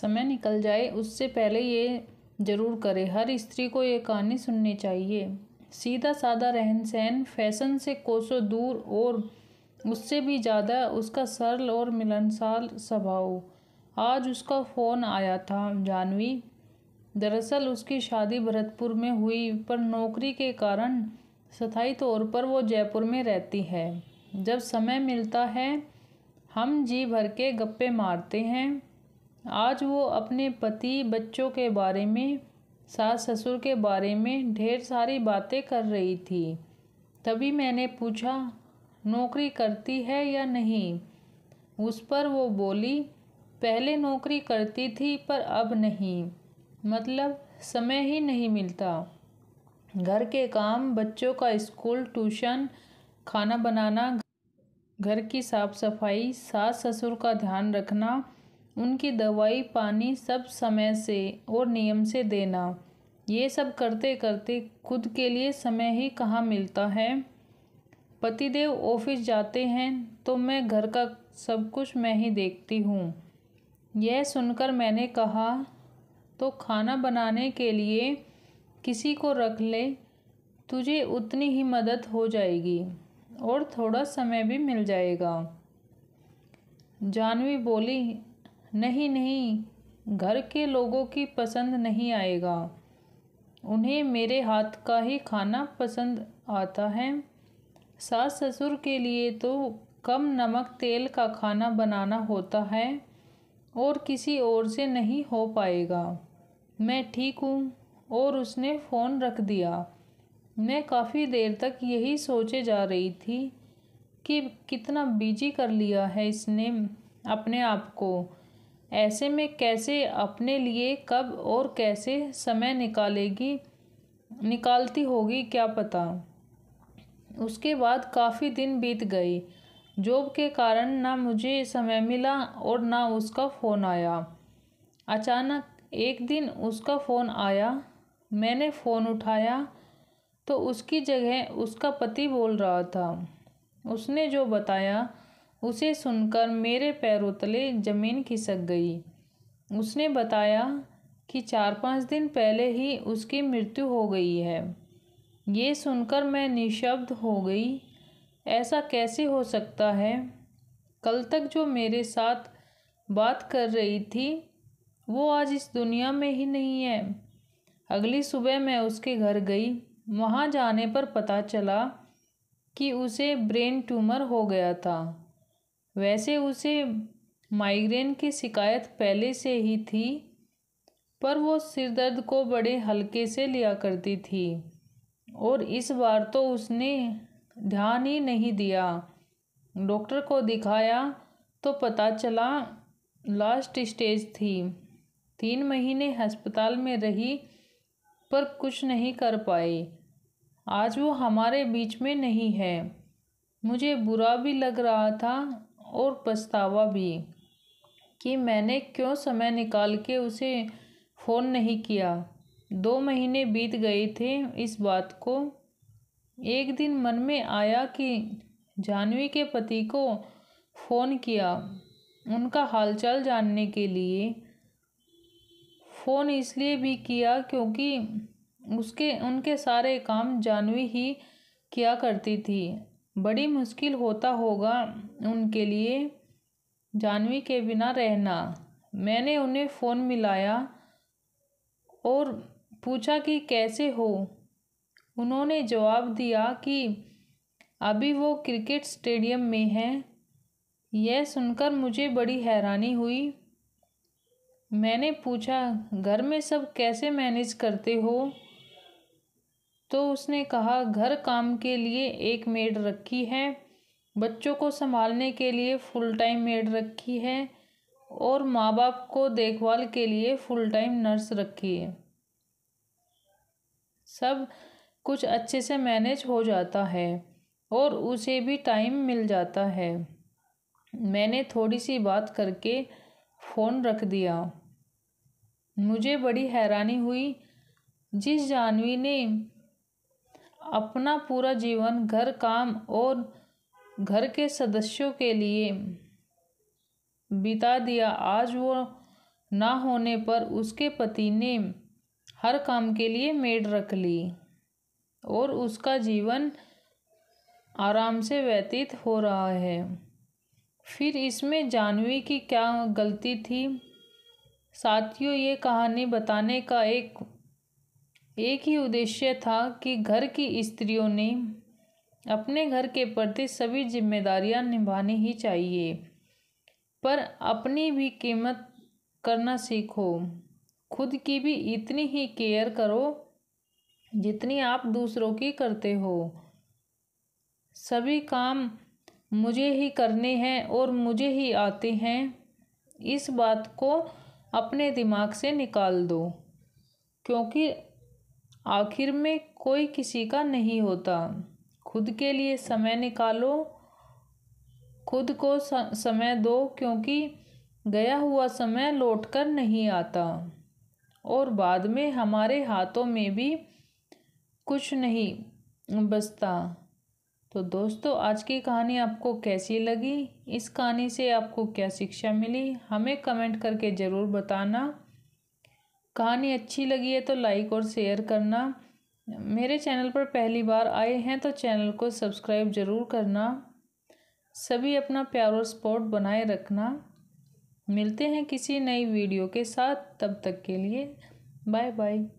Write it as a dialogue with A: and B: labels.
A: समय निकल जाए उससे पहले ये जरूर करे हर स्त्री को ये कहानी सुननी चाहिए सीधा साधा रहन सहन फैशन से कोसों दूर और उससे भी ज़्यादा उसका सरल और मिलनसार स्वभाव आज उसका फ़ोन आया था जानवी दरअसल उसकी शादी भरतपुर में हुई पर नौकरी के कारण स्थायी तौर पर वो जयपुर में रहती है जब समय मिलता है हम जी भर के गप्पे मारते हैं आज वो अपने पति बच्चों के बारे में सास ससुर के बारे में ढेर सारी बातें कर रही थी तभी मैंने पूछा नौकरी करती है या नहीं उस पर वो बोली पहले नौकरी करती थी पर अब नहीं मतलब समय ही नहीं मिलता घर के काम बच्चों का स्कूल ट्यूशन खाना बनाना घर की साफ सफाई सास ससुर का ध्यान रखना उनकी दवाई पानी सब समय से और नियम से देना ये सब करते करते खुद के लिए समय ही कहाँ मिलता है पतिदेव ऑफिस जाते हैं तो मैं घर का सब कुछ मैं ही देखती हूँ यह सुनकर मैंने कहा तो खाना बनाने के लिए किसी को रख ले तुझे उतनी ही मदद हो जाएगी और थोड़ा समय भी मिल जाएगा जानवी बोली नहीं नहीं घर के लोगों की पसंद नहीं आएगा उन्हें मेरे हाथ का ही खाना पसंद आता है सास ससुर के लिए तो कम नमक तेल का खाना बनाना होता है और किसी और से नहीं हो पाएगा मैं ठीक हूँ और उसने फ़ोन रख दिया मैं काफ़ी देर तक यही सोचे जा रही थी कि कितना बिजी कर लिया है इसने अपने आप को ऐसे में कैसे अपने लिए कब और कैसे समय निकालेगी निकालती होगी क्या पता उसके बाद काफ़ी दिन बीत गए जॉब के कारण ना मुझे समय मिला और ना उसका फ़ोन आया अचानक एक दिन उसका फ़ोन आया मैंने फ़ोन उठाया तो उसकी जगह उसका पति बोल रहा था उसने जो बताया उसे सुनकर मेरे पैरों तले ज़मीन खिसक गई उसने बताया कि चार पाँच दिन पहले ही उसकी मृत्यु हो गई है ये सुनकर मैं निशब्द हो गई ऐसा कैसे हो सकता है कल तक जो मेरे साथ बात कर रही थी वो आज इस दुनिया में ही नहीं है अगली सुबह मैं उसके घर गई वहाँ जाने पर पता चला कि उसे ब्रेन ट्यूमर हो गया था वैसे उसे माइग्रेन की शिकायत पहले से ही थी पर वो सिर दर्द को बड़े हल्के से लिया करती थी और इस बार तो उसने ध्यान ही नहीं दिया डॉक्टर को दिखाया तो पता चला लास्ट स्टेज थी तीन महीने अस्पताल में रही पर कुछ नहीं कर पाई आज वो हमारे बीच में नहीं है मुझे बुरा भी लग रहा था और पछतावा भी कि मैंने क्यों समय निकाल के उसे फ़ोन नहीं किया दो महीने बीत गए थे इस बात को एक दिन मन में आया कि जानवी के पति को फ़ोन किया उनका हालचाल जानने के लिए फ़ोन इसलिए भी किया क्योंकि उसके उनके सारे काम जानवी ही किया करती थी बड़ी मुश्किल होता होगा उनके लिए जाह्नवी के बिना रहना मैंने उन्हें फ़ोन मिलाया और पूछा कि कैसे हो उन्होंने जवाब दिया कि अभी वो क्रिकेट स्टेडियम में हैं यह सुनकर मुझे बड़ी हैरानी हुई मैंने पूछा घर में सब कैसे मैनेज करते हो तो उसने कहा घर काम के लिए एक मेड रखी है बच्चों को संभालने के लिए फुल टाइम मेड रखी है और माँ बाप को देखभाल के लिए फुल टाइम नर्स रखी है सब कुछ अच्छे से मैनेज हो जाता है और उसे भी टाइम मिल जाता है मैंने थोड़ी सी बात करके फ़ोन रख दिया मुझे बड़ी हैरानी हुई जिस जानवी ने अपना पूरा जीवन घर काम और घर के सदस्यों के लिए बिता दिया आज वो ना होने पर उसके पति ने हर काम के लिए मेड रख ली और उसका जीवन आराम से व्यतीत हो रहा है फिर इसमें जानवी की क्या गलती थी साथियों ये कहानी बताने का एक एक ही उद्देश्य था कि घर की स्त्रियों ने अपने घर के प्रति सभी जिम्मेदारियां निभानी ही चाहिए पर अपनी भी कीमत करना सीखो खुद की भी इतनी ही केयर करो जितनी आप दूसरों की करते हो सभी काम मुझे ही करने हैं और मुझे ही आते हैं इस बात को अपने दिमाग से निकाल दो क्योंकि आखिर में कोई किसी का नहीं होता खुद के लिए समय निकालो खुद को समय दो क्योंकि गया हुआ समय लौट कर नहीं आता और बाद में हमारे हाथों में भी कुछ नहीं बसता तो दोस्तों आज की कहानी आपको कैसी लगी इस कहानी से आपको क्या शिक्षा मिली हमें कमेंट करके ज़रूर बताना कहानी अच्छी लगी है तो लाइक और शेयर करना मेरे चैनल पर पहली बार आए हैं तो चैनल को सब्सक्राइब ज़रूर करना सभी अपना प्यार और सपोर्ट बनाए रखना मिलते हैं किसी नई वीडियो के साथ तब तक के लिए बाय बाय